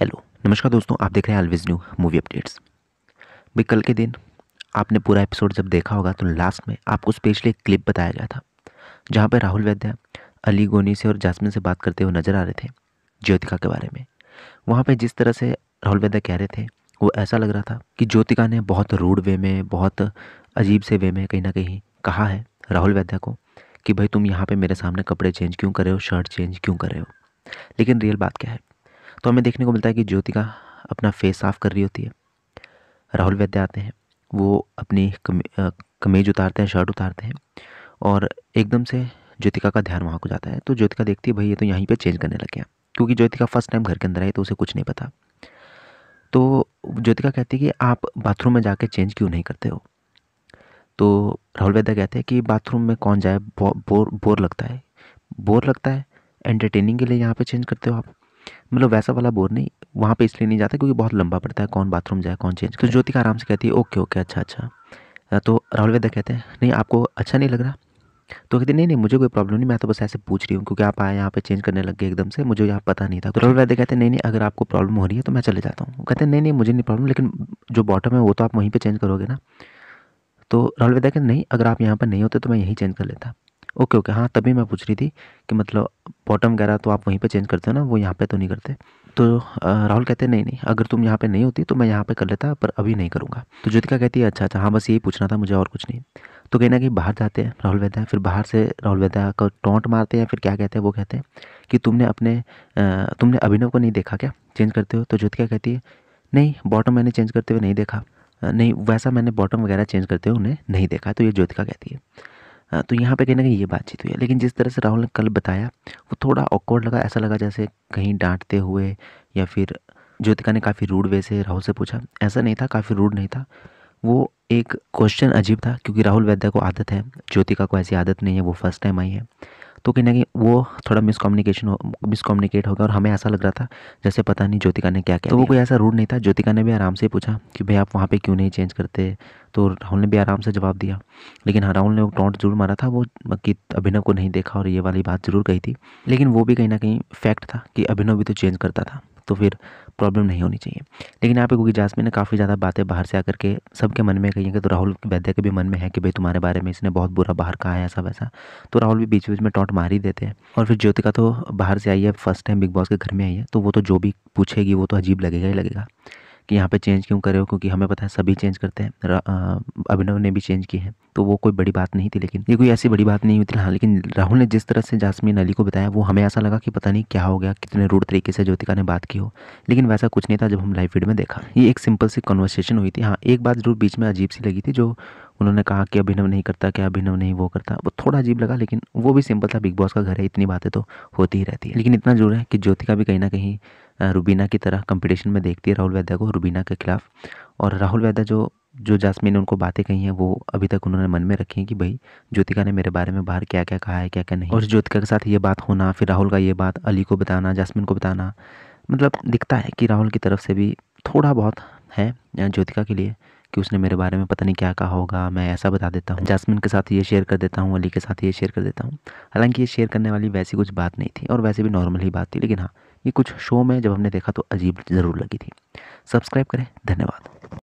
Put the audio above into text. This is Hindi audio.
हेलो नमस्कार दोस्तों आप देख रहे हैं अलविज न्यू मूवी अपडेट्स भाई कल के दिन आपने पूरा एपिसोड जब देखा होगा तो लास्ट में आपको स्पेशली एक क्लिप बताया गया था जहाँ पर राहुल वैद्य अली गोनी से और जासमिन से बात करते हुए नज़र आ रहे थे ज्योतिका के बारे में वहाँ पर जिस तरह से राहुल वैद्य कह रहे थे वो ऐसा लग रहा था कि ज्योतिका ने बहुत रूड वे में बहुत अजीब से वे में कहीं ना कहीं कहा है राहुल वैद्य को कि भाई तुम यहाँ पर मेरे सामने कपड़े चेंज क्यों कर रहे हो शर्ट चेंज क्यों कर रहे हो लेकिन रियल बात क्या है तो हमें देखने को मिलता है कि ज्योतिका अपना फेस साफ कर रही होती है राहुल वैद्य आते हैं वो अपनी कमीज उतारते हैं शर्ट उतारते हैं और एकदम से ज्योतिका का ध्यान वहाँ को जाता है तो ज्योतिका देखती है भाई ये तो यहीं पे चेंज करने लग गया क्योंकि ज्योतिका फर्स्ट टाइम घर के अंदर आई तो उसे कुछ नहीं पता तो ज्योतिका कहती है कि आप बाथरूम में जाके चेंज क्यों नहीं करते हो तो राहुल वैद्या कहते हैं कि बाथरूम में कौन जाए बो, बोर बोर लगता है बोर लगता है एंटरटेनिंग के लिए यहाँ पर चेंज करते हो आप मतलब वैसा वाला बोर नहीं वहाँ पे इसलिए नहीं जाता क्योंकि बहुत लंबा पड़ता है कौन बाथरूम जाए कौन चेंज तो ज्योतिका आराम से कहती है ओके ओके अच्छा अच्छा तो राहुल वेदा कहते हैं नहीं आपको अच्छा नहीं लग रहा तो कहते नहीं नहीं मुझे कोई प्रॉब्लम नहीं मैं तो बस ऐसे पूछ रही हूँ क्योंकि आप आए यहाँ पे चेंज करने लग गए एकदम से मुझे यहाँ पता नहीं था तो राहुल वैद्य कहते नहीं नहीं अगर आपको प्रॉब्लम हो रही है तो मैं चले जाता हूँ कहते नहीं नहीं मुझे नहीं प्रॉब्लम लेकिन जो बॉटम है वो तो आप वहीं पर चेंज करोगे ना तो राहुल वैद्य कहते नहीं अगर आप यहाँ पर नहीं होते तो मैं यहीं चेंज कर लेता ओके ओके हाँ तभी मैं पूछ रही थी कि मतलब बॉटम वगैरह तो आप वहीं पे चेंज करते हो ना वो यहाँ पे तो नहीं करते तो राहुल कहते नहीं नहीं अगर तुम यहाँ पे नहीं होती तो मैं यहाँ पे कर लेता पर अभी नहीं करूँगा तो ज्योतिका कहती है अच्छा अच्छा हाँ बस यही पूछना था मुझे और कुछ नहीं तो कहना कि बाहर जाते हैं राहुल वैद्या फिर बाहर से राहुल वैद्या को टोंट मारते हैं फिर क्या कहते हैं वो कहते हैं कि तुमने अपने तुमने अभिनव को नहीं देखा क्या चेंज करते हो तो ज्योतिका कहती है नहीं बॉटम मैंने चेंज करते हुए नहीं देखा नहीं वैसा मैंने बॉटम वगैरह चेंज करते हुए उन्हें नहीं देखा तो ये ज्योतिका कहती है हाँ, तो यहाँ पे कहीं ना कहीं ये बातचीत हुई है लेकिन जिस तरह से राहुल ने कल बताया वो थोड़ा ऑकवर्ड लगा ऐसा लगा जैसे कहीं डांटते हुए या फिर ज्योतिका ने काफ़ी रूड वे से राहुल से पूछा ऐसा नहीं था काफ़ी रूड नहीं था वो एक क्वेश्चन अजीब था क्योंकि राहुल वैद्य को आदत है ज्योतिका को ऐसी आदत नहीं है वो फर्स्ट टाइम आई है तो कहीं ना कहीं वो थोड़ा मिसकम्युनिकेशन हो मिसकम्युनिकेट हो गया और हमें ऐसा लग रहा था जैसे पता नहीं ज्योतिका ने क्या किया तो वो कोई ऐसा रूड नहीं था ज्योतिका ने भी आराम से पूछा कि भाई आप वहाँ पर क्यों नहीं चेंज करते तो राहुल ने भी आराम से जवाब दिया लेकिन हाँ राहुल ने वो टॉन्ट जरूर मारा था वो कि अभिनव को नहीं देखा और ये वाली बात जरूर कही थी लेकिन वो भी कहीं ना कहीं फैक्ट था कि अभिनव भी तो चेंज करता था तो फिर प्रॉब्लम नहीं होनी चाहिए लेकिन यहाँ पे क्योंकि जासमिन ने काफ़ी ज़्यादा बातें बाहर से आकर के सबके मन में कही कि तो राहुल वैद्य के भी मन में है कि भाई तुम्हारे बारे में इसने बहुत बुरा बाहर कहा है ऐसा वैसा तो राहुल भी बीच बीच में टॉट मार ही देते हैं और फिर ज्योतिका तो बाहर से आई है फर्स्ट टाइम बिग बॉस के घर में आई है तो वो तो जो भी पूछेगी वो तो अजीब लगेगा ही लगेगा कि यहाँ पे चेंज क्यों करे हो क्योंकि हमें पता है सभी चेंज करते हैं अभिनव ने भी चेंज की है तो वो कोई बड़ी बात नहीं थी लेकिन ये कोई ऐसी बड़ी बात नहीं हुई थी हाँ लेकिन राहुल ने जिस तरह से जासमीन अली को बताया वो हमें ऐसा लगा कि पता नहीं क्या हो गया कितने रूढ़ तरीके से ज्योतिका ने बात की हो लेकिन वैसा कुछ नहीं था जब हम लाइव फीड में देखा ये एक सिंपल सी कॉन्वर्सेशन हुई थी हाँ एक बात जरूर बीच में अजीब सी लगी थी जो उन्होंने कहा कि अभिनव नहीं करता क्या अभिनव नहीं वो करता वो थोड़ा अजीब लगा लेकिन वो भी सिंपल था बिग बॉस का घर है इतनी बातें तो होती ही रहती है लेकिन इतना जरूर है कि ज्योतिका भी कहीं ना कहीं रुबीना की तरह कंपटीशन में देखती है राहुल वैद्या को रुबीना के खिलाफ और राहुल वैद्या जो जो जासमीन ने उनको बातें कही हैं वो अभी तक उन्होंने मन में रखी हैं कि भाई ज्योतिका ने मेरे बारे में बाहर क्या क्या कहा है क्या क्या नहीं और ज्योतिका के साथ ये बात होना फिर राहुल का ये बात अली को बताना जासमीन को बताना मतलब दिखता है कि राहुल की तरफ से भी थोड़ा बहुत है ज्योतिका के लिए कि उसने मेरे बारे में पता नहीं क्या कहा होगा मैं ऐसा बता देता हूँ जासमिन के साथ ये शेयर कर देता हूँ अली के साथ ये शेयर कर देता हूँ हालांकि ये शेयर करने वाली वैसी कुछ बात नहीं थी और वैसे भी नॉर्मल ही बात थी लेकिन हाँ ये कुछ शो में जब हमने देखा तो अजीब ज़रूर लगी थी सब्सक्राइब करें धन्यवाद